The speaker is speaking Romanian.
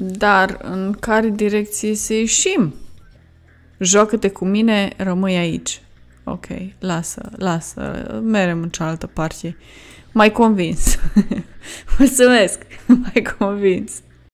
dar în care direcție să ieșim? Joacă-te cu mine, rămâi aici. Ok, lasă, lasă, merem în cealaltă parte. Mai convins. Mulțumesc, mai convins.